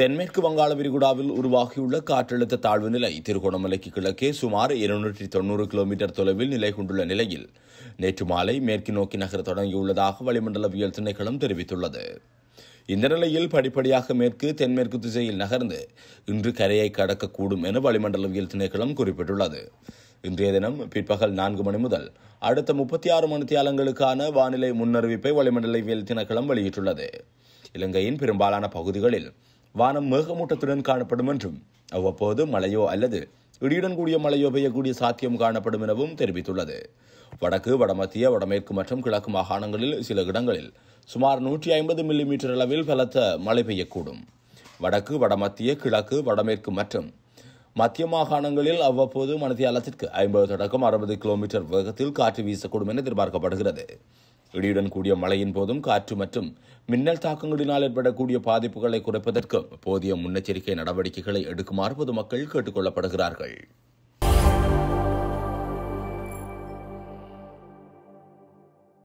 தென்மேற்கு வங்காள விரிகுடாவில் உருவாகியுள்ள காற்றழுத்த தாழ்வு நிலை திருகோணமலைக்கு கிழக்கே சுமார் இருநூற்றி தொண்ணூறு கிலோமீட்டர் தொலைவில் நிலை கொண்டுள்ள நிலையில் நேற்று மாலை மேற்கு நோக்கி நகர தொடங்கியுள்ளதாக வளிமண்டலவியல் திணைக்களம் தெரிவித்துள்ளது இந்த நிலையில் படிப்படியாக மேற்கு தென்மேற்கு திசையில் நகர்ந்து இன்று கரையை கடக்கக்கூடும் என வளிமண்டலவியல் திணைக்களம் குறிப்பிட்டுள்ளது இன்றைய தினம் பிற்பகல் நான்கு மணி முதல் அடுத்த முப்பத்தி ஆறு மணி தியாலங்களுக்கான வானிலை முன்னறிவிப்பை வளிமண்டலவியல் திணைக்களம் வெளியிட்டுள்ளது இலங்கையின் பெரும்பாலான பகுதிகளில் வானம் மேகமூட்டத்துடன் காணப்படும் என்றும் அவ்வப்போது மழையோ அல்லது இடியுடன் கூடிய மழையோ பெய்யக்கூடிய சாத்தியம் காணப்படும் எனவும் தெரிவித்துள்ளது வடக்கு வடமத்திய வடமேற்கு மற்றும் கிழக்கு மாகாணங்களில் சில இடங்களில் சுமார் நூற்றி ஐம்பது மில்லிமீட்டர் அளவில் பலத்த மழை பெய்யக்கூடும் வடக்கு வடமத்திய கிழக்கு வடமேற்கு மற்றும் மத்திய மாகாணங்களில் அவ்வப்போது மனதியாலத்திற்கு ஐம்பது தொடக்கம் அறுபது கிலோமீட்டர் வேகத்தில் காற்று வீசக்கூடும் என எதிர்பார்க்கப்படுகிறது இடியுடன் கூடிய மழையின் போதும் காற்று மற்றும் மின்னல் தாக்கங்களினால் ஏற்படக்கூடிய பாதிப்புகளை குறைப்பதற்கும் போதிய முன்னெச்சரிக்கை நடவடிக்கைகளை எடுக்குமாறு பொதுமக்கள் கேட்டுக் கொள்ளப்படுகிறார்கள்